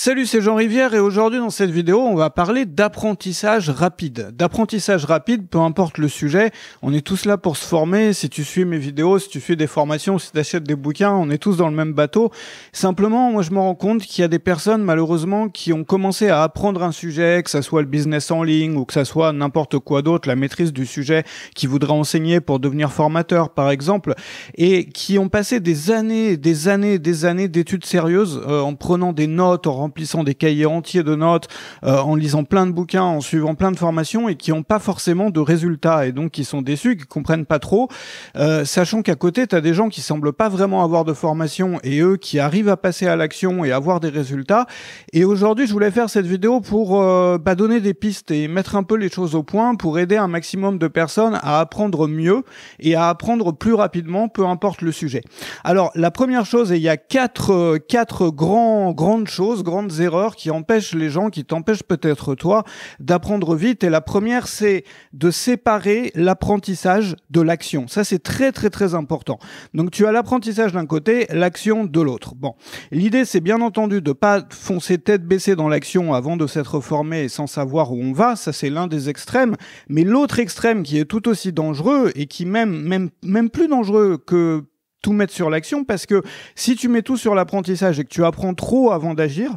Salut, c'est Jean Rivière et aujourd'hui dans cette vidéo, on va parler d'apprentissage rapide. D'apprentissage rapide, peu importe le sujet, on est tous là pour se former. Si tu suis mes vidéos, si tu suis des formations, si tu achètes des bouquins, on est tous dans le même bateau. Simplement, moi je me rends compte qu'il y a des personnes malheureusement qui ont commencé à apprendre un sujet, que ça soit le business en ligne ou que ça soit n'importe quoi d'autre, la maîtrise du sujet qui voudra enseigner pour devenir formateur par exemple, et qui ont passé des années, des années, des années d'études sérieuses euh, en prenant des notes, en remplissant des cahiers entiers de notes, euh, en lisant plein de bouquins, en suivant plein de formations et qui n'ont pas forcément de résultats et donc qui sont déçus, qui comprennent pas trop, euh, sachant qu'à côté, tu as des gens qui semblent pas vraiment avoir de formation et eux qui arrivent à passer à l'action et avoir des résultats. Et aujourd'hui, je voulais faire cette vidéo pour pas euh, bah, donner des pistes et mettre un peu les choses au point pour aider un maximum de personnes à apprendre mieux et à apprendre plus rapidement, peu importe le sujet. Alors, la première chose, et il y a quatre, quatre grands, grandes choses, grandes erreurs qui empêchent les gens, qui t'empêchent peut-être toi d'apprendre vite. Et la première, c'est de séparer l'apprentissage de l'action. Ça, c'est très très très important. Donc tu as l'apprentissage d'un côté, l'action de l'autre. Bon, l'idée, c'est bien entendu de pas foncer tête baissée dans l'action avant de s'être formé et sans savoir où on va. Ça, c'est l'un des extrêmes. Mais l'autre extrême qui est tout aussi dangereux et qui même même même plus dangereux que tout mettre sur l'action parce que si tu mets tout sur l'apprentissage et que tu apprends trop avant d'agir,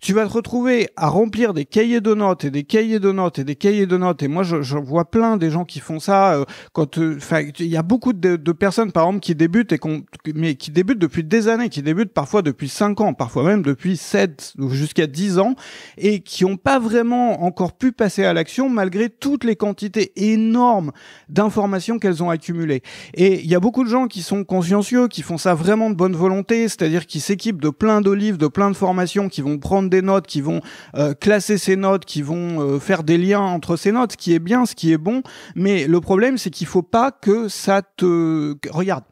tu vas te retrouver à remplir des cahiers de notes et des cahiers de notes et des cahiers de notes. Et moi, je, je vois plein des gens qui font ça. Euh, quand, euh, il y a beaucoup de, de, personnes, par exemple, qui débutent et mais qui débutent depuis des années, qui débutent parfois depuis 5 ans, parfois même depuis 7 ou jusqu'à 10 ans et qui n'ont pas vraiment encore pu passer à l'action malgré toutes les quantités énormes d'informations qu'elles ont accumulées. Et il y a beaucoup de gens qui sont conscients qui font ça vraiment de bonne volonté, c'est-à-dire qui s'équipent de plein de livres, de plein de formations, qui vont prendre des notes, qui vont euh, classer ces notes, qui vont euh, faire des liens entre ces notes, ce qui est bien, ce qui est bon. Mais le problème, c'est qu'il faut pas que ça te... Regarde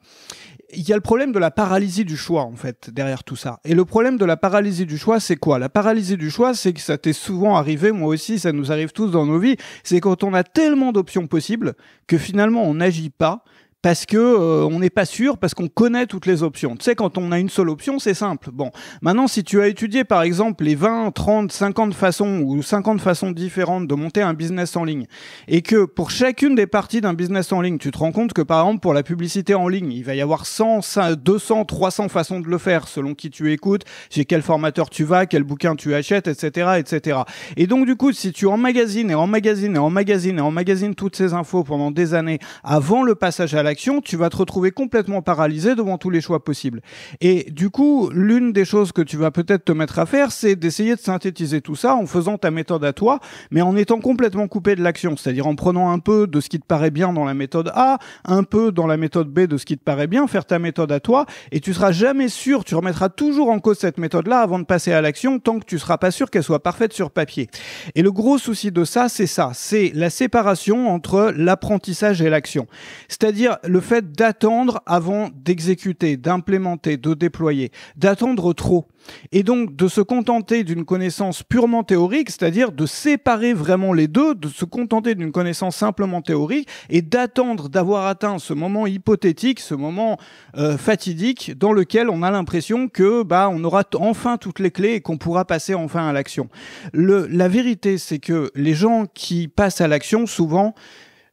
il y a le problème de la paralysie du choix en fait derrière tout ça. Et le problème de la paralysie du choix, c'est quoi La paralysie du choix, c'est que ça t'est souvent arrivé, moi aussi, ça nous arrive tous dans nos vies, c'est quand on a tellement d'options possibles que finalement on n'agit pas parce que euh, on n'est pas sûr, parce qu'on connaît toutes les options. Tu sais, quand on a une seule option, c'est simple. Bon, maintenant, si tu as étudié par exemple les 20, 30, 50 façons ou 50 façons différentes de monter un business en ligne, et que pour chacune des parties d'un business en ligne, tu te rends compte que par exemple pour la publicité en ligne, il va y avoir 100, 200, 300 façons de le faire selon qui tu écoutes, chez quel formateur tu vas, quel bouquin tu achètes, etc., etc. Et donc du coup, si tu emmagasines et emmagasines et emmagasines et emmagasines toutes ces infos pendant des années avant le passage à la tu vas te retrouver complètement paralysé devant tous les choix possibles. Et du coup, l'une des choses que tu vas peut-être te mettre à faire, c'est d'essayer de synthétiser tout ça en faisant ta méthode à toi, mais en étant complètement coupé de l'action, c'est-à-dire en prenant un peu de ce qui te paraît bien dans la méthode A, un peu dans la méthode B de ce qui te paraît bien, faire ta méthode à toi, et tu seras jamais sûr, tu remettras toujours en cause cette méthode-là avant de passer à l'action, tant que tu seras pas sûr qu'elle soit parfaite sur papier. Et le gros souci de ça, c'est ça, c'est la séparation entre l'apprentissage et l'action. C'est-à-dire, le fait d'attendre avant d'exécuter, d'implémenter, de déployer, d'attendre trop. Et donc de se contenter d'une connaissance purement théorique, c'est-à-dire de séparer vraiment les deux, de se contenter d'une connaissance simplement théorique et d'attendre d'avoir atteint ce moment hypothétique, ce moment euh, fatidique dans lequel on a l'impression que bah on aura enfin toutes les clés et qu'on pourra passer enfin à l'action. La vérité, c'est que les gens qui passent à l'action souvent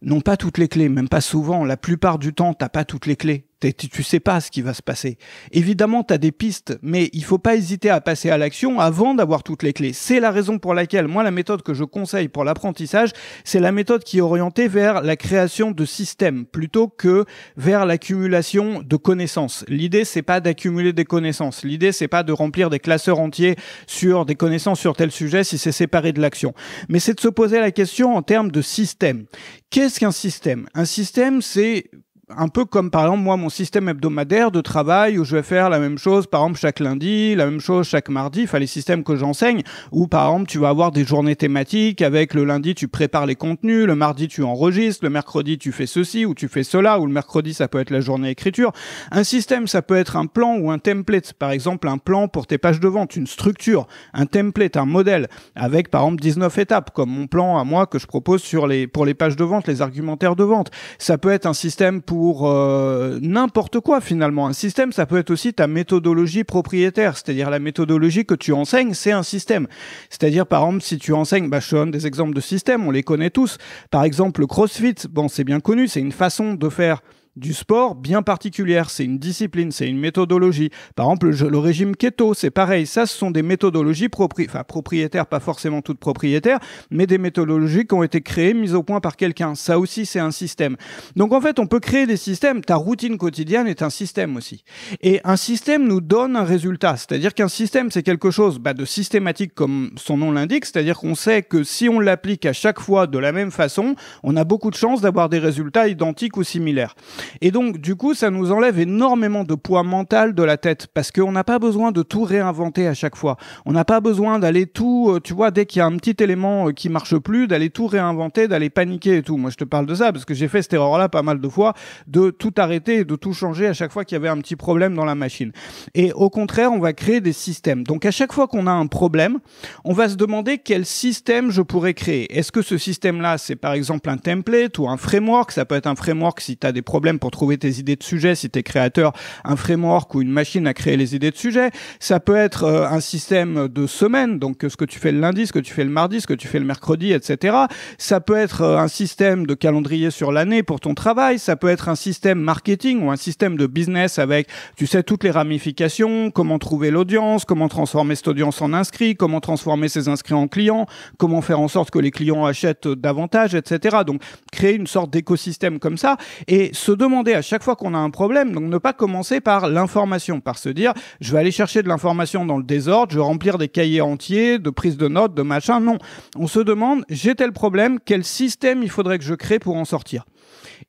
non pas toutes les clés, même pas souvent. La plupart du temps, t'as pas toutes les clés tu sais pas ce qui va se passer. Évidemment, tu as des pistes, mais il faut pas hésiter à passer à l'action avant d'avoir toutes les clés. C'est la raison pour laquelle moi la méthode que je conseille pour l'apprentissage, c'est la méthode qui est orientée vers la création de systèmes plutôt que vers l'accumulation de connaissances. L'idée c'est pas d'accumuler des connaissances. L'idée c'est pas de remplir des classeurs entiers sur des connaissances sur tel sujet si c'est séparé de l'action. Mais c'est de se poser la question en termes de système. Qu'est-ce qu'un système Un système, c'est un peu comme par exemple moi mon système hebdomadaire de travail où je vais faire la même chose par exemple chaque lundi, la même chose chaque mardi, enfin les systèmes que j'enseigne où par exemple tu vas avoir des journées thématiques avec le lundi tu prépares les contenus, le mardi tu enregistres, le mercredi tu fais ceci ou tu fais cela ou le mercredi ça peut être la journée écriture. Un système ça peut être un plan ou un template par exemple un plan pour tes pages de vente, une structure, un template, un modèle avec par exemple 19 étapes comme mon plan à moi que je propose sur les pour les pages de vente, les argumentaires de vente. Ça peut être un système pour pour euh, n'importe quoi finalement. Un système, ça peut être aussi ta méthodologie propriétaire, c'est-à-dire la méthodologie que tu enseignes, c'est un système. C'est-à-dire par exemple, si tu enseignes, bah, je donne des exemples de systèmes, on les connaît tous. Par exemple, le CrossFit, bon, c'est bien connu, c'est une façon de faire du sport bien particulière. C'est une discipline, c'est une méthodologie. Par exemple, le, régime keto, c'est pareil. Ça, ce sont des méthodologies enfin, propriétaires, pas forcément toutes propriétaires, mais des méthodologies qui ont été créées, mises au point par quelqu'un. Ça aussi, c'est un système. Donc, en fait, on peut créer des systèmes. Ta routine quotidienne est un système aussi. Et un système nous donne un résultat. C'est-à-dire qu'un système, c'est quelque chose bah, de systématique comme son nom l'indique. C'est-à-dire qu'on sait que si on l'applique à chaque fois de la même façon, on a beaucoup de chances d'avoir des résultats identiques ou similaires. Et donc, du coup, ça nous enlève énormément de poids mental de la tête parce qu'on n'a pas besoin de tout réinventer à chaque fois. On n'a pas besoin d'aller tout, euh, tu vois, dès qu'il y a un petit élément euh, qui marche plus, d'aller tout réinventer, d'aller paniquer et tout. Moi, je te parle de ça parce que j'ai fait cette erreur-là pas mal de fois, de tout arrêter et de tout changer à chaque fois qu'il y avait un petit problème dans la machine. Et au contraire, on va créer des systèmes. Donc, à chaque fois qu'on a un problème, on va se demander quel système je pourrais créer. Est-ce que ce système-là, c'est par exemple un template ou un framework Ça peut être un framework si tu as des problèmes pour trouver tes idées de sujet si tu es créateur, un framework ou une machine à créer les idées de sujet. Ça peut être euh, un système de semaine, donc ce que tu fais le lundi, ce que tu fais le mardi, ce que tu fais le mercredi, etc. Ça peut être euh, un système de calendrier sur l'année pour ton travail. Ça peut être un système marketing ou un système de business avec, tu sais, toutes les ramifications, comment trouver l'audience, comment transformer cette audience en inscrits, comment transformer ses inscrits en clients, comment faire en sorte que les clients achètent euh, davantage, etc. Donc, créer une sorte d'écosystème comme ça. Et ce demander à chaque fois qu'on a un problème, donc ne pas commencer par l'information, par se dire je vais aller chercher de l'information dans le désordre, je vais remplir des cahiers entiers de prises de notes, de machin. Non, on se demande j'ai tel problème, quel système il faudrait que je crée pour en sortir.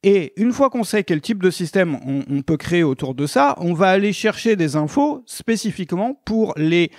Et une fois qu'on sait quel type de système on peut créer autour de ça, on va aller chercher des infos spécifiquement pour les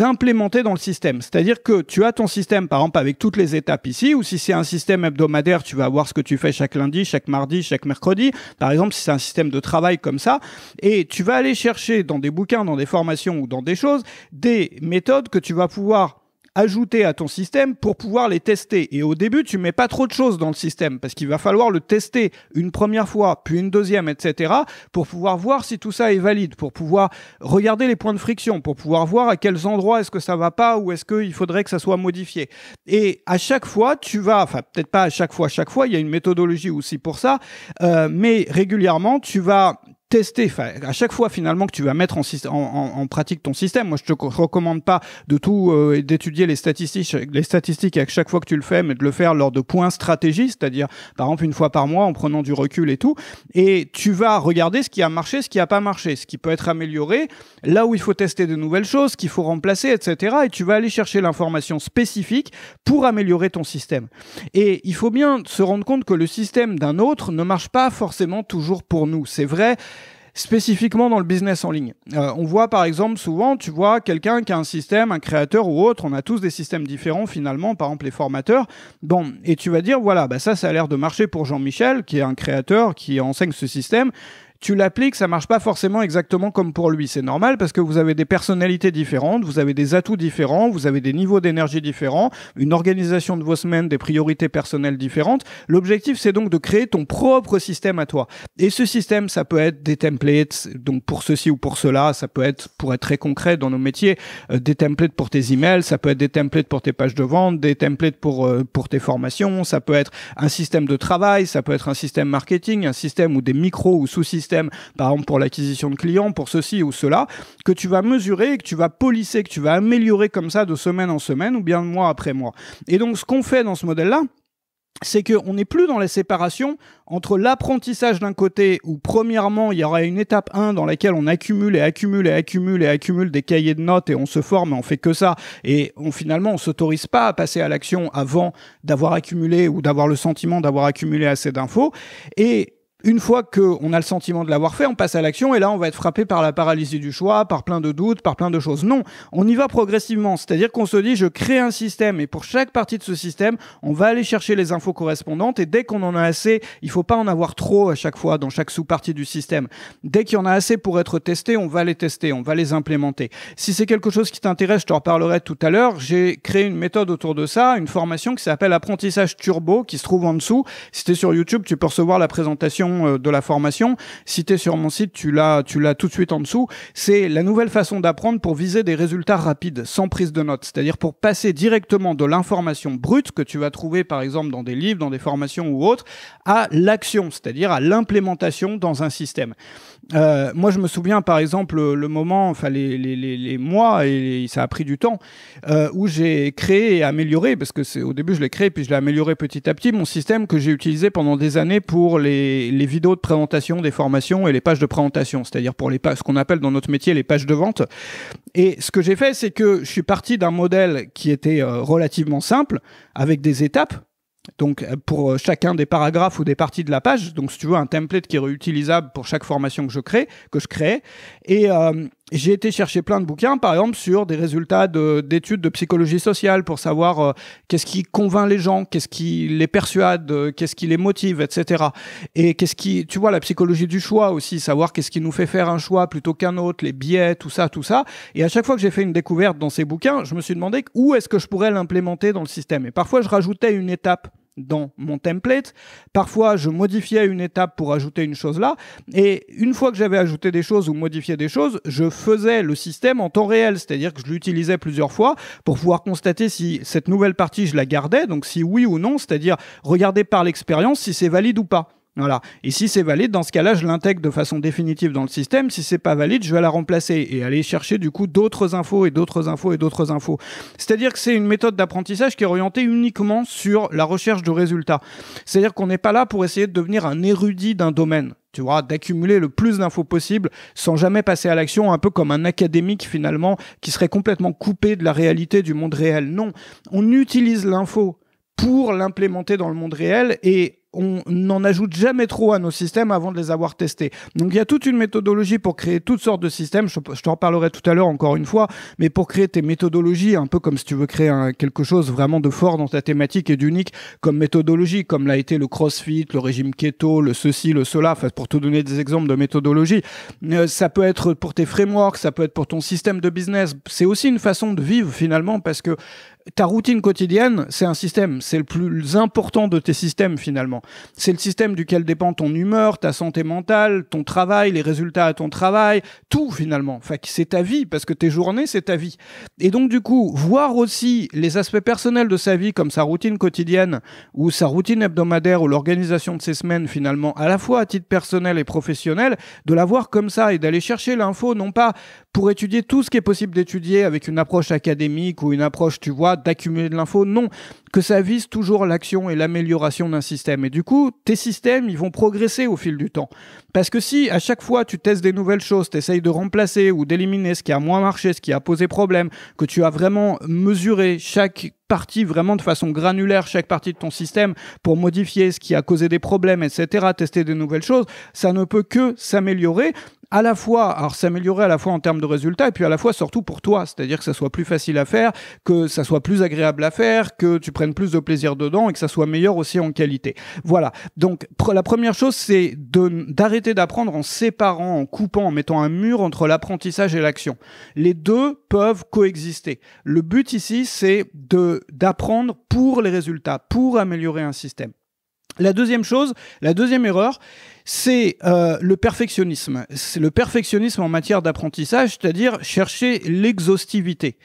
implémenter dans le système. C'est-à-dire que tu as ton système, par exemple, avec toutes les étapes ici, ou si c'est un système hebdomadaire, tu vas voir ce que tu fais chaque lundi, chaque mardi, chaque mercredi, par exemple, si c'est un système de travail comme ça, et tu vas aller chercher dans des bouquins, dans des formations ou dans des choses, des méthodes que tu vas pouvoir ajouter à ton système pour pouvoir les tester. Et au début, tu mets pas trop de choses dans le système parce qu'il va falloir le tester une première fois, puis une deuxième, etc. pour pouvoir voir si tout ça est valide, pour pouvoir regarder les points de friction, pour pouvoir voir à quels endroits est-ce que ça va pas ou est-ce qu'il faudrait que ça soit modifié. Et à chaque fois, tu vas, enfin peut-être pas à chaque fois, à chaque fois, il y a une méthodologie aussi pour ça, euh, mais régulièrement, tu vas tester. À chaque fois, finalement, que tu vas mettre en, en, pratique ton système, moi, je te recommande pas de tout euh, d'étudier les statistiques, les statistiques à chaque fois que tu le fais, mais de le faire lors de points stratégiques, c'est-à-dire par exemple une fois par mois, en prenant du recul et tout. Et tu vas regarder ce qui a marché, ce qui a pas marché, ce qui peut être amélioré, là où il faut tester de nouvelles choses, qu'il faut remplacer, etc. Et tu vas aller chercher l'information spécifique pour améliorer ton système. Et il faut bien se rendre compte que le système d'un autre ne marche pas forcément toujours pour nous. C'est vrai spécifiquement dans le business en ligne. Euh, on voit par exemple souvent, tu vois, quelqu'un qui a un système, un créateur ou autre, on a tous des systèmes différents finalement, par exemple les formateurs. Bon, et tu vas dire, voilà, bah ça, ça a l'air de marcher pour Jean-Michel, qui est un créateur, qui enseigne ce système tu l'appliques, ça marche pas forcément exactement comme pour lui. C'est normal parce que vous avez des personnalités différentes, vous avez des atouts différents, vous avez des niveaux d'énergie différents, une organisation de vos semaines, des priorités personnelles différentes. L'objectif, c'est donc de créer ton propre système à toi. Et ce système, ça peut être des templates, donc pour ceci ou pour cela, ça peut être, pour être très concret dans nos métiers, euh, des templates pour tes emails, ça peut être des templates pour tes pages de vente, des templates pour, euh, pour tes formations, ça peut être un système de travail, ça peut être un système marketing, un système ou des micros ou sous-systèmes par exemple pour l'acquisition de clients, pour ceci ou cela, que tu vas mesurer, que tu vas polisser, que tu vas améliorer comme ça de semaine en semaine ou bien de mois après mois. Et donc ce qu'on fait dans ce modèle-là, c'est qu'on n'est plus dans la séparation entre l'apprentissage d'un côté où premièrement il y aura une étape 1 dans laquelle on accumule et accumule et accumule et accumule des cahiers de notes et on se forme et on fait que ça et on finalement on s'autorise pas à passer à l'action avant d'avoir accumulé ou d'avoir le sentiment d'avoir accumulé assez d'infos et une fois qu'on a le sentiment de l'avoir fait, on passe à l'action et là on va être frappé par la paralysie du choix, par plein de doutes, par plein de choses. Non, on y va progressivement, c'est-à-dire qu'on se dit je crée un système et pour chaque partie de ce système, on va aller chercher les infos correspondantes et dès qu'on en a assez, il faut pas en avoir trop à chaque fois dans chaque sous-partie du système. Dès qu'il y en a assez pour être testé, on va les tester, on va les implémenter. Si c'est quelque chose qui t'intéresse, je te reparlerai tout à l'heure, j'ai créé une méthode autour de ça, une formation qui s'appelle apprentissage turbo qui se trouve en dessous. Si tu sur YouTube, tu peux recevoir la présentation euh, de la formation. Si sur mon site, tu l'as, tu l'as tout de suite en dessous. C'est la nouvelle façon d'apprendre pour viser des résultats rapides, sans prise de notes. C'est-à-dire pour passer directement de l'information brute que tu vas trouver, par exemple, dans des livres, dans des formations ou autres, à l'action, c'est-à-dire à l'implémentation dans un système. Euh, moi, je me souviens par exemple le, moment, enfin les, les, les, mois, et ça a pris du temps, euh, où j'ai créé et amélioré, parce que c'est au début je l'ai créé, puis je l'ai amélioré petit à petit, mon système que j'ai utilisé pendant des années pour les, vidéos de présentation des formations et les pages de présentation, c'est-à-dire pour les pages, ce qu'on appelle dans notre métier les pages de vente. Et ce que j'ai fait, c'est que je suis parti d'un modèle qui était euh, relativement simple, avec des étapes donc euh, pour euh, chacun des paragraphes ou des parties de la page, donc si tu veux un template qui est réutilisable pour chaque formation que je crée, que je crée. Et euh, j'ai été chercher plein de bouquins, par exemple sur des résultats d'études de, psychologie sociale pour savoir qu'est-ce qui convainc les gens, qu'est-ce qui les persuade, qu'est-ce qui les motive, etc. Et qu'est-ce qui, tu vois, la psychologie du choix aussi, savoir qu'est-ce qui nous fait faire un choix plutôt qu'un autre, les biais, tout ça, tout ça. Et à chaque fois que j'ai fait une découverte dans ces bouquins, je me suis demandé où est-ce que je pourrais l'implémenter dans le système. Et parfois, je rajoutais une étape dans mon template. Parfois, je modifiais une étape pour ajouter une chose là. Et une fois que j'avais ajouté des choses ou modifié des choses, je faisais le système en temps réel. C'est-à-dire que je l'utilisais plusieurs fois pour pouvoir constater si cette nouvelle partie, je la gardais. Donc si oui ou non, c'est-à-dire regarder par l'expérience si c'est valide ou pas. Voilà. Et si c'est valide, dans ce cas-là, je l'intègre de façon définitive dans le système. Si c'est pas valide, je vais la remplacer et aller chercher du coup d'autres infos et d'autres infos et d'autres infos. C'est-à-dire que c'est une méthode d'apprentissage qui est orientée uniquement sur la recherche de résultats. C'est-à-dire qu'on n'est pas là pour essayer de devenir un érudit d'un domaine tu vois, d'accumuler le plus d'infos possible sans jamais passer à l'action, un peu comme un académique finalement qui serait complètement coupé de la réalité du monde réel. Non, on utilise l'info pour l'implémenter dans le monde réel et on n'en ajoute jamais trop à nos systèmes avant de les avoir testés. Donc il y a toute une méthodologie pour créer toutes sortes de systèmes. Je, t'en parlerai tout à l'heure encore une fois, mais pour créer tes méthodologies, un peu comme si tu veux créer quelque chose vraiment de fort dans ta thématique et d'unique comme méthodologie, comme l'a été le CrossFit, le régime keto, le ceci, le cela. pour te donner des exemples de méthodologie, euh, ça peut être pour tes frameworks, ça peut être pour ton système de business. C'est aussi une façon de vivre finalement parce que ta routine quotidienne, c'est un système, c'est le plus important de tes systèmes finalement. C'est le système duquel dépend ton humeur, ta santé mentale, ton travail, les résultats à ton travail, tout finalement. Enfin, c'est ta vie parce que tes journées, c'est ta vie. Et donc du coup, voir aussi les aspects personnels de sa vie comme sa routine quotidienne ou sa routine hebdomadaire ou l'organisation de ses semaines finalement, à la fois à titre personnel et professionnel, de la voir comme ça et d'aller chercher l'info non pas pour étudier tout ce qui est possible d'étudier avec une approche académique ou une approche, tu vois, d'accumuler de l'info. Non, que ça vise toujours l'action et l'amélioration d'un système. Et du coup, tes systèmes, ils vont progresser au fil du temps. Parce que si à chaque fois tu testes des nouvelles choses, tu essayes de remplacer ou d'éliminer ce qui a moins marché, ce qui a posé problème, que tu as vraiment mesuré chaque partie vraiment de façon granulaire, chaque partie de ton système pour modifier ce qui a causé des problèmes, etc., tester des nouvelles choses, ça ne peut que s'améliorer à la fois alors s'améliorer à la fois en termes de résultats et puis à la fois surtout pour toi, c'est-à-dire que ça soit plus facile à faire, que ça soit plus agréable à faire, que tu prennes plus de plaisir dedans et que ça soit meilleur aussi en qualité. Voilà. Donc la première chose c'est d'arrêter d'apprendre en séparant, en coupant, en mettant un mur entre l'apprentissage et l'action. Les deux peuvent coexister. Le but ici c'est d'apprendre pour les résultats, pour améliorer un système. La deuxième chose, la deuxième erreur, c'est euh, le perfectionnisme. C'est le perfectionnisme en matière d'apprentissage, c'est-à-dire chercher l'exhaustivité.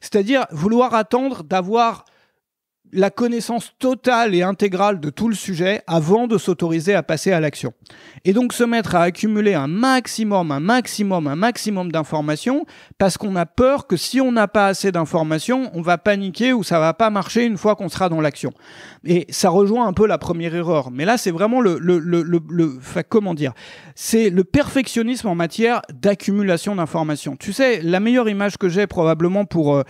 C'est-à-dire vouloir attendre d'avoir la connaissance totale et intégrale de tout le sujet avant de s'autoriser à passer à l'action. Et donc se mettre à accumuler un maximum, un maximum, un maximum d'informations parce qu'on a peur que si on n'a pas assez d'informations, on va paniquer ou ça va pas marcher une fois qu'on sera dans l'action. Et ça rejoint un peu la première erreur. Mais là, c'est vraiment le, le, comment dire, c'est le perfectionnisme en matière d'accumulation d'informations. Tu sais, la meilleure image que j'ai probablement pour euh,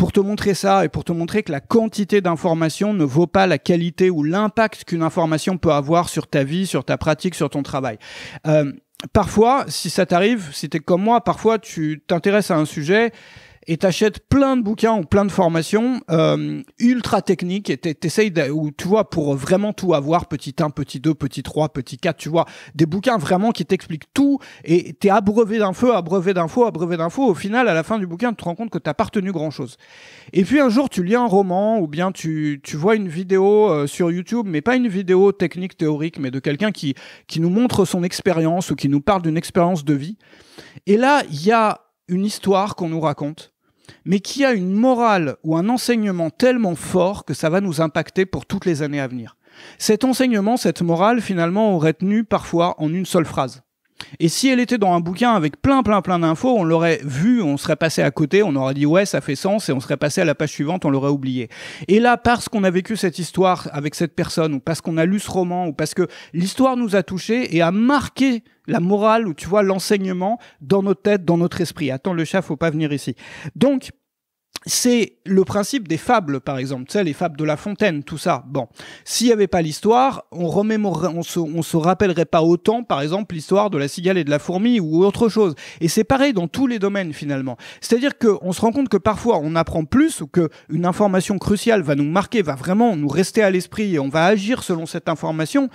pour te montrer ça et pour te montrer que la quantité d'informations ne vaut pas la qualité ou l'impact qu'une information peut avoir sur ta vie, sur ta pratique, sur ton travail. Euh, parfois, si ça t'arrive, si t'es comme moi, parfois tu t'intéresses à un sujet, et t'achètes plein de bouquins ou plein de formations euh, ultra techniques et t'essayes ou tu vois pour vraiment tout avoir petit 1 petit 2 petit 3 petit 4 tu vois des bouquins vraiment qui t'expliquent tout et t'es abreuvé d'infos abreuvé d'infos abreuvé d'infos au final à la fin du bouquin tu te rends compte que t'as pas retenu grand chose et puis un jour tu lis un roman ou bien tu, vois une vidéo euh, sur YouTube mais pas une vidéo technique théorique mais de quelqu'un qui qui nous montre son expérience ou qui nous parle d'une expérience de vie et là il y a une histoire qu'on nous raconte mais qui a une morale ou un enseignement tellement fort que ça va nous impacter pour toutes les années à venir. Cet enseignement, cette morale, finalement, aurait tenu parfois en une seule phrase. Et si elle était dans un bouquin avec plein, plein, plein d'infos, on l'aurait vu, on serait passé à côté, on aurait dit ouais, ça fait sens, et on serait passé à la page suivante, on l'aurait oublié. Et là, parce qu'on a vécu cette histoire avec cette personne, ou parce qu'on a lu ce roman, ou parce que l'histoire nous a touchés et a marqué la morale, ou tu vois, l'enseignement dans nos têtes, dans notre esprit. Attends, le chat, faut pas venir ici. Donc, c'est le principe des fables, par exemple, tu sais, les fables de La Fontaine, tout ça. Bon, s'il n'y avait pas l'histoire, on on se, on se rappellerait pas autant, par exemple, l'histoire de la cigale et de la fourmi ou autre chose. Et c'est pareil dans tous les domaines finalement. C'est-à-dire qu'on se rend compte que parfois on apprend plus ou que une information cruciale va nous marquer, va vraiment nous rester à l'esprit et on va agir selon cette information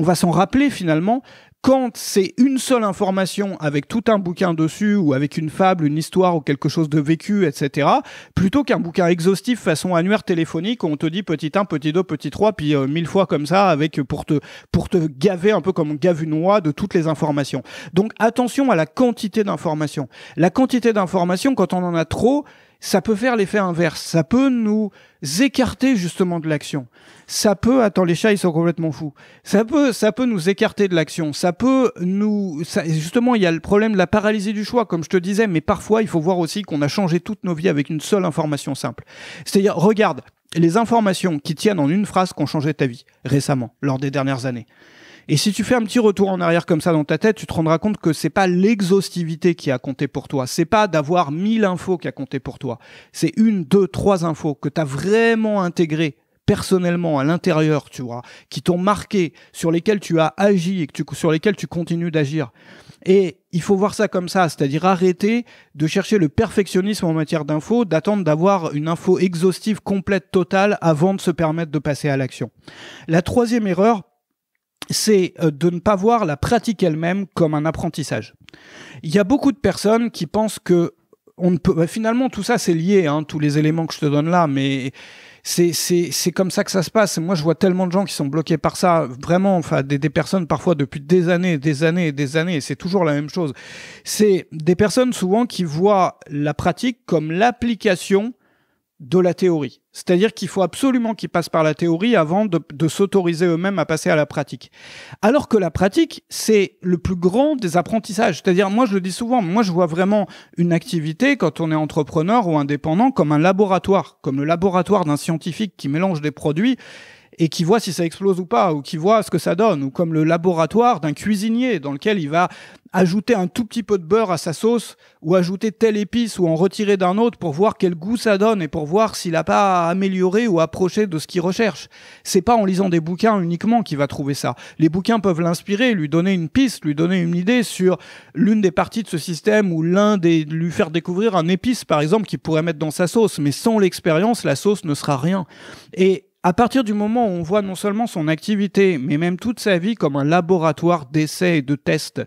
on va s'en rappeler finalement, quand c'est une seule information avec tout un bouquin dessus ou avec une fable, une histoire ou quelque chose de vécu, etc., plutôt qu'un bouquin exhaustif façon annuaire téléphonique où on te dit petit 1, petit 2, petit 3, puis euh, mille fois comme ça avec euh, pour te, pour te gaver un peu comme on gave une oie de toutes les informations. Donc attention à la quantité d'informations. La quantité d'informations, quand on en a trop, ça peut faire l'effet inverse, ça peut nous écarter justement de l'action ça peut attends les chats ils sont complètement fous. Ça peut ça peut nous écarter de l'action, ça peut nous justement il y a le problème de la paralysie du choix comme je te disais mais parfois il faut voir aussi qu'on a changé toutes nos vies avec une seule information simple. C'est-à-dire regarde les informations qui tiennent en une phrase qui ont changé ta vie récemment lors des dernières années. Et si tu fais un petit retour en arrière comme ça dans ta tête, tu te rendras compte que c'est pas l'exhaustivité qui a compté pour toi. C'est pas d'avoir mille infos qui a compté pour toi. C'est une, deux, trois infos que tu as vraiment intégrées personnellement à l'intérieur, tu vois, qui t'ont marqué, sur lesquels tu as agi et sur lesquels tu continues d'agir. Et il faut voir ça comme ça, c'est-à-dire arrêter de chercher le perfectionnisme en matière d'infos d'attendre d'avoir une info exhaustive, complète, totale, avant de se permettre de passer à l'action. La troisième erreur, c'est euh, de ne pas voir la pratique elle-même comme un apprentissage. Il y a beaucoup de personnes qui pensent que on ne peut, bah, finalement, tout ça, c'est lié, hein, tous les éléments que je te donne là, mais c'est comme ça que ça se passe. Moi, je vois tellement de gens qui sont bloqués par ça, vraiment, enfin, des, des personnes parfois depuis des années, des années, et des années, et c'est toujours la même chose. C'est des personnes souvent qui voient la pratique comme l'application de la théorie. C'est-à-dire qu'il faut absolument qu'ils passent par la théorie avant de, s'autoriser eux-mêmes à passer à la pratique. Alors que la pratique, c'est le plus grand des apprentissages. C'est-à-dire, moi je le dis souvent, moi je vois vraiment une activité quand on est entrepreneur ou indépendant comme un laboratoire, comme le laboratoire d'un scientifique qui mélange des produits et qui voit si ça explose ou pas, ou qui voit ce que ça donne, ou comme le laboratoire d'un cuisinier dans lequel il va ajouter un tout petit peu de beurre à sa sauce, ou ajouter telle épice, ou en retirer d'un autre pour voir quel goût ça donne et pour voir s'il n'a pas amélioré ou approché de ce qu'il recherche. C'est pas en lisant des bouquins uniquement qu'il va trouver ça. Les bouquins peuvent l'inspirer, lui donner une piste, lui donner une idée sur l'une des parties de ce système ou l'un des, lui faire découvrir un épice par exemple qu'il pourrait mettre dans sa sauce, mais sans l'expérience, la sauce ne sera rien. Et à partir du moment où on voit non seulement son activité, mais même toute sa vie comme un laboratoire d'essais et de tests,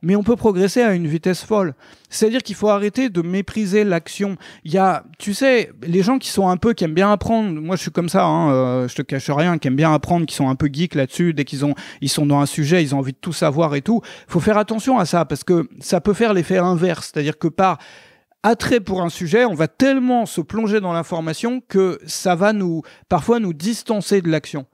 mais on peut progresser à une vitesse folle. C'est-à-dire qu'il faut arrêter de mépriser l'action. Il y a, tu sais, les gens qui sont un peu, qui aiment bien apprendre. Moi, je suis comme ça, hein, euh, je te cache rien, qui aiment bien apprendre, qui sont un peu geeks là-dessus, dès qu'ils ont, ils sont dans un sujet, ils ont envie de tout savoir et tout. Faut faire attention à ça parce que ça peut faire l'effet inverse, c'est-à-dire que par attrait pour un sujet, on va tellement se plonger dans l'information que ça va nous parfois nous distancer de l'action.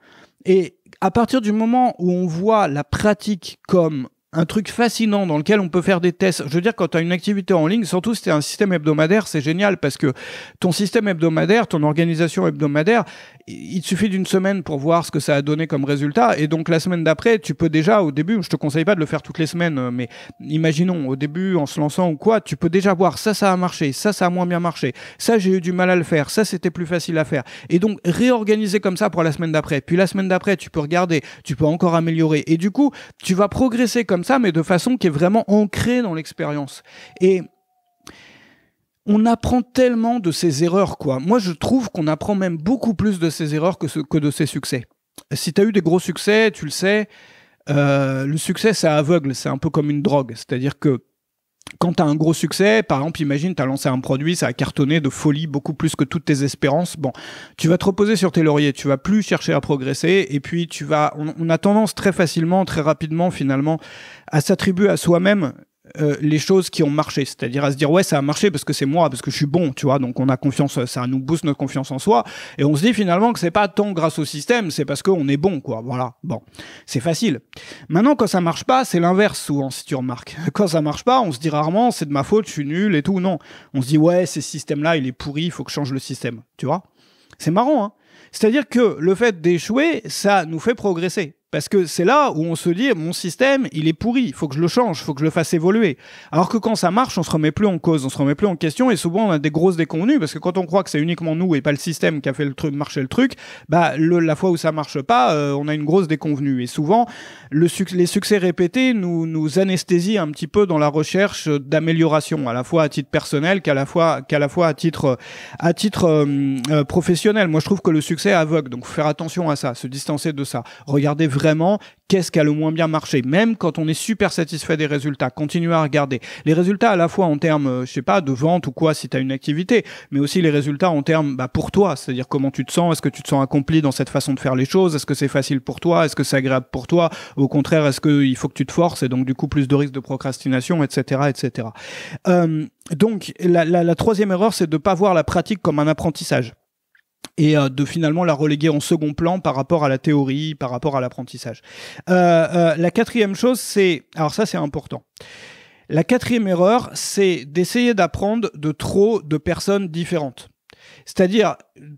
Et à partir du moment où on voit la pratique comme un truc fascinant dans lequel on peut faire des tests. Je veux dire, quand tu as une activité en ligne, surtout si tu un système hebdomadaire, c'est génial parce que ton système hebdomadaire, ton organisation hebdomadaire, il te suffit d'une semaine pour voir ce que ça a donné comme résultat. Et donc la semaine d'après, tu peux déjà, au début, je te conseille pas de le faire toutes les semaines, euh, mais imaginons, au début, en se lançant ou quoi, tu peux déjà voir ça, ça a marché, ça, ça a moins bien marché, ça, j'ai eu du mal à le faire, ça, c'était plus facile à faire. Et donc réorganiser comme ça pour la semaine d'après. Puis la semaine d'après, tu peux regarder, tu peux encore améliorer. Et du coup, tu vas progresser comme ça mais de façon qui est vraiment ancrée dans l'expérience. Et on apprend tellement de ses erreurs, quoi. Moi, je trouve qu'on apprend même beaucoup plus de ses erreurs que, que de ses succès. Si tu as eu des gros succès, tu le sais, euh, le succès, c'est aveugle, c'est un peu comme une drogue. C'est-à-dire que quand tu as un gros succès, par exemple, imagine, tu as lancé un produit, ça a cartonné de folie beaucoup plus que toutes tes espérances. Bon, tu vas te reposer sur tes lauriers, tu vas plus chercher à progresser, et puis tu vas. on a tendance très facilement, très rapidement, finalement, à s'attribuer à soi-même euh, les choses qui ont marché, c'est-à-dire à se dire ouais ça a marché parce que c'est moi, parce que je suis bon, tu vois, donc on a confiance, ça nous booste notre confiance en soi, et on se dit finalement que c'est pas tant grâce au système, c'est parce qu'on est bon, quoi, voilà, bon, c'est facile. Maintenant quand ça marche pas, c'est l'inverse souvent si tu remarques. Quand ça marche pas, on se dit rarement c'est de ma faute, je suis nul et tout, non, on se dit ouais ce système là il est pourri, il faut que je change le système, tu vois. C'est marrant, hein. C'est-à-dire que le fait d'échouer, ça nous fait progresser. Parce que c'est là où on se dit, mon système, il est pourri, il faut que je le change, il faut que je le fasse évoluer. Alors que quand ça marche, on se remet plus en cause, on se remet plus en question, et souvent on a des grosses déconvenues, parce que quand on croit que c'est uniquement nous et pas le système qui a fait le truc, marcher le truc, bah le, la fois où ça marche pas, euh, on a une grosse déconvenue. Et souvent, le les succès répétés nous, nous anesthésient un petit peu dans la recherche d'amélioration, à la fois à titre personnel qu'à la fois, qu'à la fois à titre, à titre euh, euh, professionnel. Moi, je trouve que le succès aveugle, donc faire attention à ça, se distancer de ça. Regardez vraiment vraiment qu'est-ce qui a le moins bien marché, même quand on est super satisfait des résultats. Continuez à regarder les résultats à la fois en termes, euh, je sais pas, de vente ou quoi si tu as une activité, mais aussi les résultats en termes bah, pour toi, c'est-à-dire comment tu te sens, est-ce que tu te sens accompli dans cette façon de faire les choses, est-ce que c'est facile pour toi, est-ce que c'est agréable pour toi, au contraire, est-ce qu'il faut que tu te forces et donc du coup plus de risques de procrastination, etc. etc. Euh, donc la, la, la troisième erreur, c'est de ne pas voir la pratique comme un apprentissage et euh, de finalement la reléguer en second plan par rapport à la théorie, par rapport à l'apprentissage. Euh, euh, la quatrième chose, c'est... Alors ça, c'est important. La quatrième erreur, c'est d'essayer d'apprendre de trop de personnes différentes. C'est-à-dire,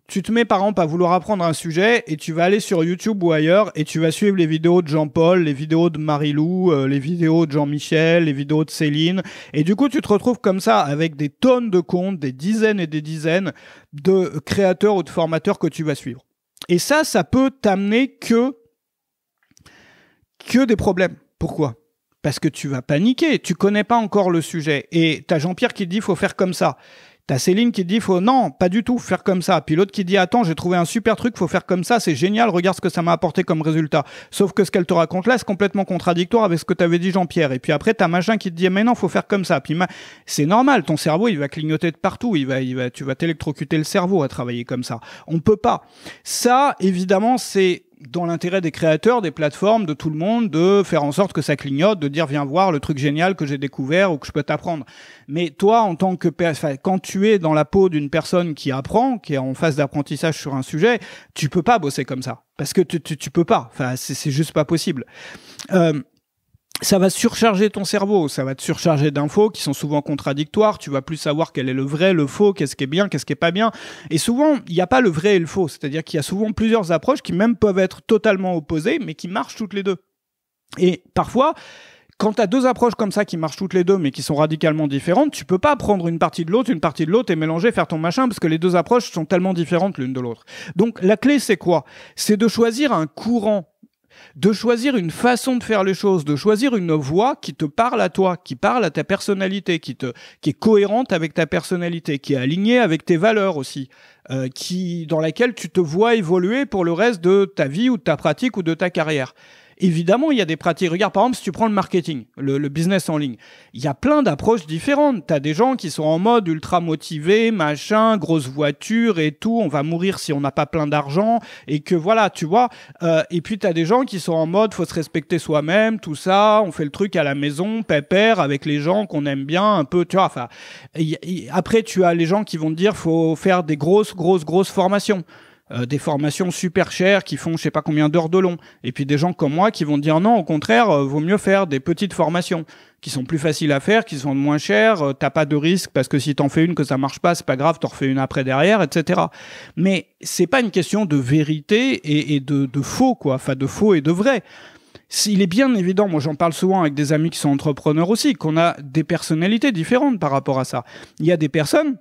tu te mets par exemple à vouloir apprendre un sujet et tu vas aller sur YouTube ou ailleurs et tu vas suivre les vidéos de Jean-Paul, les vidéos de Marie-Lou, euh, les vidéos de Jean-Michel, les vidéos de Céline. Et du coup, tu te retrouves comme ça avec des tonnes de comptes, des dizaines et des dizaines de créateurs ou de formateurs que tu vas suivre. Et ça, ça peut t'amener que, que des problèmes. Pourquoi Parce que tu vas paniquer, tu connais pas encore le sujet. Et as Jean-Pierre qui dit il faut faire comme ça. T'as Céline qui dit faut non, pas du tout faire comme ça. Puis l'autre qui dit attends, j'ai trouvé un super truc, faut faire comme ça, c'est génial, regarde ce que ça m'a apporté comme résultat. Sauf que ce qu'elle te raconte là, c'est complètement contradictoire avec ce que t'avais dit Jean-Pierre. Et puis après t'as machin qui te dit mais non, faut faire comme ça. c'est normal, ton cerveau il va clignoter de partout, il va, il va, tu vas t'électrocuter le cerveau à travailler comme ça. On peut pas. Ça évidemment c'est dans l'intérêt des créateurs, des plateformes, de tout le monde, de faire en sorte que ça clignote, de dire viens voir le truc génial que j'ai découvert ou que je peux t'apprendre. Mais toi, en tant que quand tu es dans la peau d'une personne qui apprend, qui est en phase d'apprentissage sur un sujet, tu peux pas bosser comme ça parce que tu tu, peux pas. Enfin, c'est juste pas possible. Euh, ça va surcharger ton cerveau, ça va te surcharger d'infos qui sont souvent contradictoires, tu vas plus savoir quel est le vrai, le faux, qu'est-ce qui est bien, qu'est-ce qui est pas bien. Et souvent, il n'y a pas le vrai et le faux, c'est-à-dire qu'il y a souvent plusieurs approches qui même peuvent être totalement opposées, mais qui marchent toutes les deux. Et parfois, quand tu as deux approches comme ça qui marchent toutes les deux mais qui sont radicalement différentes, tu peux pas prendre une partie de l'autre, une partie de l'autre et mélanger, faire ton machin parce que les deux approches sont tellement différentes l'une de l'autre. Donc la clé c'est quoi C'est de choisir un courant de choisir une façon de faire les choses, de choisir une voix qui te parle à toi, qui parle à ta personnalité, qui est cohérente avec ta personnalité, qui est alignée avec tes valeurs aussi, euh, qui dans laquelle tu te vois évoluer pour le reste de ta vie ou de ta pratique ou de ta carrière. Évidemment, il y a des pratiques. Regarde, par exemple, si tu prends le marketing, le, business en ligne, il y a plein d'approches différentes. Tu as des gens qui sont en mode ultra motivés, machin, grosse voiture et tout, on va mourir si on n'a pas plein d'argent, et que voilà, tu vois. Euh, et puis, tu as des gens qui sont en mode, faut se respecter soi-même, tout ça, on fait le truc à la maison, pépère, avec les gens qu'on aime bien, un peu, tu vois. Enfin, après, tu as les gens qui vont te dire, faut faire des grosses, grosses, grosses formations. Euh, des formations super chères qui font je sais pas combien d'heures de long, et puis des gens comme moi qui vont dire non, au contraire, euh, vaut mieux faire des petites formations qui sont plus faciles à faire, qui sont moins chères, euh, tu t'as pas de risque parce que si t'en fais une que ça marche pas, c'est pas grave, t'en refais une après derrière, etc. Mais c'est pas une question de vérité et, de, de faux quoi, enfin de faux et de vrai. Il est bien évident, moi j'en parle souvent avec des amis qui sont entrepreneurs aussi, qu'on a des personnalités différentes par rapport à ça. Il y a des personnes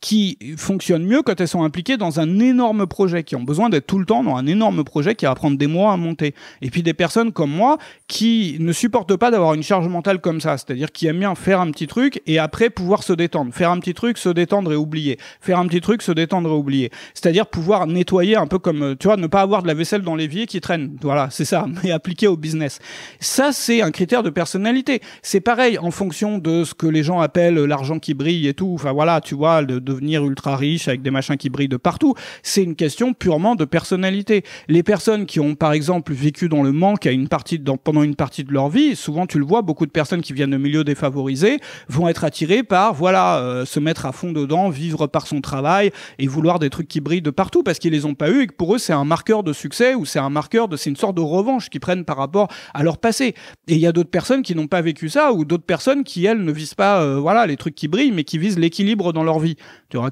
qui fonctionnent mieux quand elles sont impliquées dans un énorme projet, qui ont besoin d'être tout le temps dans un énorme projet qui va prendre des mois à monter. Et puis des personnes comme moi qui ne supportent pas d'avoir une charge mentale comme ça, c'est-à-dire qui aiment bien faire un petit truc et après pouvoir se détendre, faire un petit truc, se détendre et oublier, faire un petit truc, se détendre et oublier. C'est-à-dire pouvoir nettoyer un peu comme, euh, tu vois, ne pas avoir de la vaisselle dans l'évier qui traîne. Voilà, c'est ça, mais appliqué au business. Ça, c'est un critère de personnalité. C'est pareil en fonction de ce que les gens appellent l'argent qui brille et tout. Enfin voilà, tu vois, le devenir ultra riche avec des machins qui brillent de partout. C'est une question purement de personnalité. Les personnes qui ont, par exemple, vécu dans le manque à une partie, pendant une partie de leur vie, souvent tu le vois, beaucoup de personnes qui viennent de milieux défavorisés vont être attirées par, voilà, euh, se mettre à fond dedans, vivre par son travail et vouloir des trucs qui brillent de partout parce qu'ils les ont pas eu et que pour eux c'est un marqueur de succès ou c'est un marqueur de, c'est une sorte de revanche qu'ils prennent par rapport à leur passé. Et il y a d'autres personnes qui n'ont pas vécu ça ou d'autres personnes qui elles ne visent pas, euh, voilà, les trucs qui brillent mais qui visent l'équilibre dans leur vie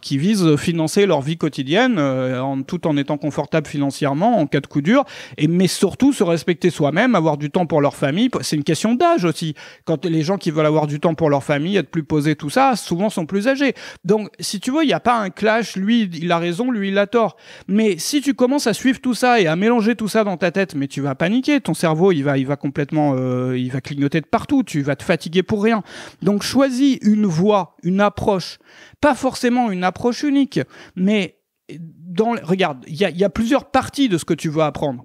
qui visent financer leur vie quotidienne euh, en, tout en étant confortable financièrement en cas de coup dur, et mais surtout se respecter soi-même, avoir du temps pour leur famille. C'est une question d'âge aussi. Quand les gens qui veulent avoir du temps pour leur famille, être plus posés, tout ça, souvent sont plus âgés. Donc, si tu veux, il n'y a pas un clash. Lui, il a raison, lui, il a tort. Mais si tu commences à suivre tout ça et à mélanger tout ça dans ta tête, mais tu vas paniquer. Ton cerveau, il va, il va complètement, euh, il va clignoter de partout. Tu vas te fatiguer pour rien. Donc, choisis une voie, une approche, pas forcément une approche unique, mais dans, regarde, il y, a plusieurs parties de ce que tu veux apprendre.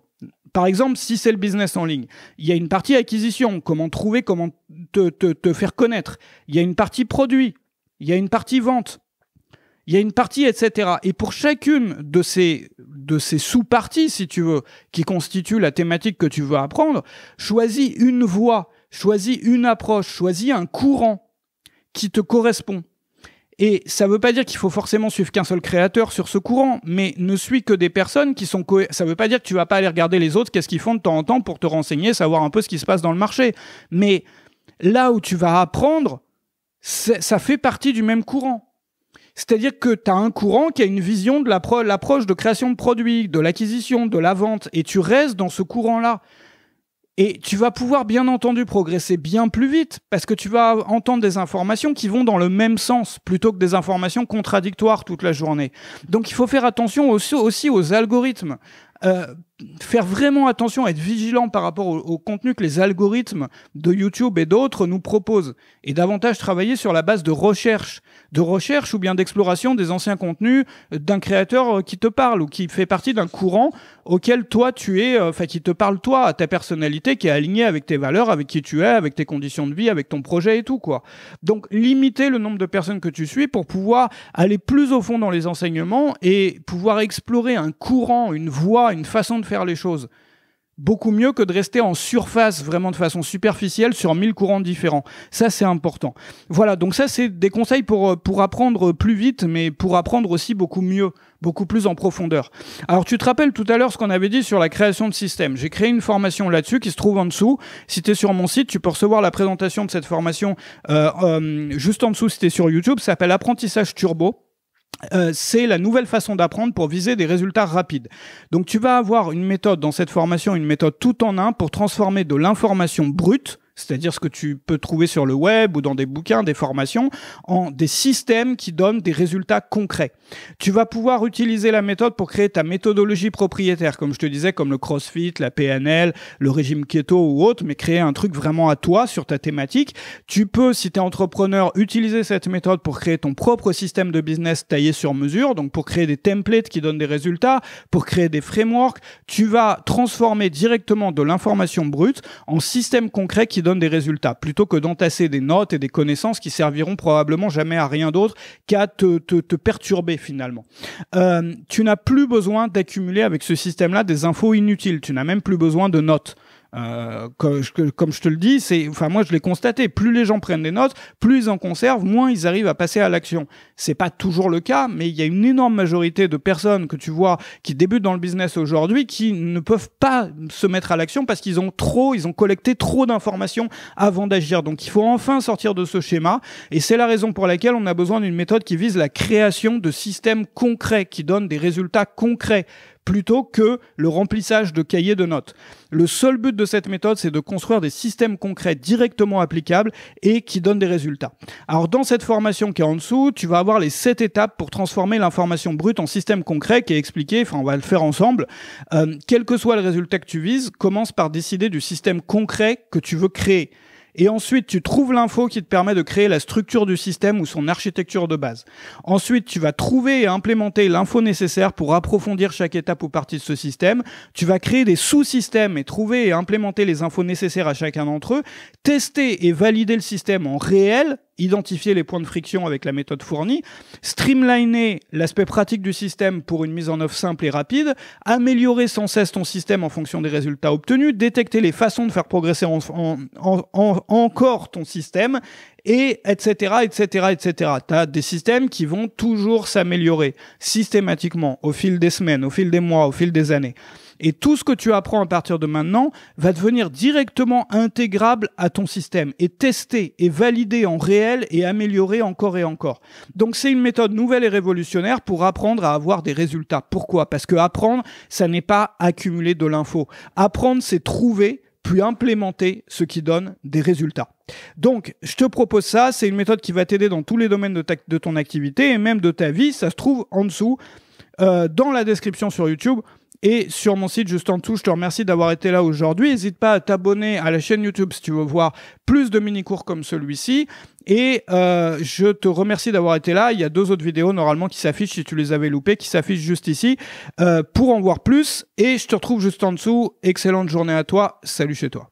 Par exemple, si c'est le business en ligne, il y a une partie acquisition, comment trouver, comment te, te, faire connaître. Il y a une partie produit, il y a une partie vente, il y a une partie, etc. Et pour chacune de ces, de ces sous-parties, si tu veux, qui constituent la thématique que tu veux apprendre, choisis une voie, choisis une approche, choisis un courant qui te correspond. Et ça ne veut pas dire qu'il faut forcément suivre qu'un seul créateur sur ce courant, mais ne suis que des personnes qui sont... Ça ne veut pas dire que tu vas pas aller regarder les autres, qu'est-ce qu'ils font de temps en temps pour te renseigner, savoir un peu ce qui se passe dans le marché. Mais là où tu vas apprendre, ça fait partie du même courant. C'est-à-dire que tu as un courant qui a une vision de l'approche de création de produits, de l'acquisition, de la vente, et tu restes dans ce courant-là. Et tu vas pouvoir bien entendu progresser bien plus vite parce que tu vas entendre des informations qui vont dans le même sens plutôt que des informations contradictoires toute la journée. Donc il faut faire attention aussi, aux algorithmes. Euh, faire vraiment attention, être vigilant par rapport au, contenu que les algorithmes de YouTube et d'autres nous proposent, et davantage travailler sur la base de recherche, de recherche ou bien d'exploration des anciens contenus d'un créateur euh, qui te parle ou qui fait partie d'un courant auquel toi tu es, euh, enfin qui te parle toi, à ta personnalité, qui est alignée avec tes valeurs, avec qui tu es, avec tes conditions de vie, avec ton projet et tout quoi. Donc limiter le nombre de personnes que tu suis pour pouvoir aller plus au fond dans les enseignements et pouvoir explorer un courant, une voie, une façon de les choses beaucoup mieux que de rester en surface, vraiment de façon superficielle, sur mille courants différents. Ça, c'est important. Voilà, donc ça, c'est des conseils pour, euh, pour apprendre plus vite, mais pour apprendre aussi beaucoup mieux, beaucoup plus en profondeur. Alors, tu te rappelles tout à l'heure ce qu'on avait dit sur la création de système. J'ai créé une formation là-dessus qui se trouve en dessous. Si tu es sur mon site, tu peux recevoir la présentation de cette formation euh, euh, juste en dessous si tu sur YouTube. Ça s'appelle Apprentissage Turbo. Euh, c'est la nouvelle façon d'apprendre pour viser des résultats rapides. Donc tu vas avoir une méthode dans cette formation, une méthode tout en un pour transformer de l'information brute c'est-à-dire ce que tu peux trouver sur le web ou dans des bouquins, des formations, en des systèmes qui donnent des résultats concrets. Tu vas pouvoir utiliser la méthode pour créer ta méthodologie propriétaire, comme je te disais, comme le CrossFit, la PNL, le régime keto ou autre, mais créer un truc vraiment à toi sur ta thématique. Tu peux, si tu es entrepreneur, utiliser cette méthode pour créer ton propre système de business taillé sur mesure, donc pour créer des templates qui donnent des résultats, pour créer des frameworks. Tu vas transformer directement de l'information brute en système concret qui donne des résultats, plutôt que d'entasser des notes et des connaissances qui serviront probablement jamais à rien d'autre qu'à te, perturber finalement. Euh, tu n'as plus besoin d'accumuler avec ce système-là des infos inutiles, tu n'as même plus besoin de notes. Euh, comme, je, comme, je, te le dis, c'est, enfin moi je l'ai constaté, plus les gens prennent des notes, plus ils en conservent, moins ils arrivent à passer à l'action. C'est pas toujours le cas, mais il y a une énorme majorité de personnes que tu vois qui débutent dans le business aujourd'hui qui ne peuvent pas se mettre à l'action parce qu'ils ont trop, ils ont collecté trop d'informations avant d'agir. Donc il faut enfin sortir de ce schéma, et c'est la raison pour laquelle on a besoin d'une méthode qui vise la création de systèmes concrets, qui donnent des résultats concrets plutôt que le remplissage de cahiers de notes. Le seul but de cette méthode, c'est de construire des systèmes concrets directement applicables et qui donnent des résultats. Alors dans cette formation qui est en dessous, tu vas avoir les sept étapes pour transformer l'information brute en système concret qui est expliqué, enfin on va le faire ensemble. Euh, quel que soit le résultat que tu vises, commence par décider du système concret que tu veux créer. Et ensuite, tu trouves l'info qui te permet de créer la structure du système ou son architecture de base. Ensuite, tu vas trouver et implémenter l'info nécessaire pour approfondir chaque étape ou partie de ce système. Tu vas créer des sous-systèmes et trouver et implémenter les infos nécessaires à chacun d'entre eux. Tester et valider le système en réel identifier les points de friction avec la méthode fournie, streamliner l'aspect pratique du système pour une mise en œuvre simple et rapide, améliorer sans cesse ton système en fonction des résultats obtenus, détecter les façons de faire progresser en, en, en, encore ton système et etc etc etc. T'as des systèmes qui vont toujours s'améliorer systématiquement au fil des semaines, au fil des mois, au fil des années. Et tout ce que tu apprends à partir de maintenant va devenir directement intégrable à ton système et testé et validé en réel et amélioré encore et encore. Donc c'est une méthode nouvelle et révolutionnaire pour apprendre à avoir des résultats. Pourquoi Parce que apprendre, ça n'est pas accumuler de l'info. Apprendre, c'est trouver puis implémenter ce qui donne des résultats. Donc, je te propose ça, c'est une méthode qui va t'aider dans tous les domaines de, de, ton activité et même de ta vie, ça se trouve en dessous, euh, dans la description sur YouTube, et sur mon site, juste en dessous, je te remercie d'avoir été là aujourd'hui. N'hésite pas à t'abonner à la chaîne YouTube si tu veux voir plus de mini-cours comme celui-ci. Et euh, je te remercie d'avoir été là. Il y a deux autres vidéos normalement qui s'affichent si tu les avais loupées, qui s'affichent juste ici euh, pour en voir plus. Et je te retrouve juste en dessous. Excellente journée à toi. Salut chez toi.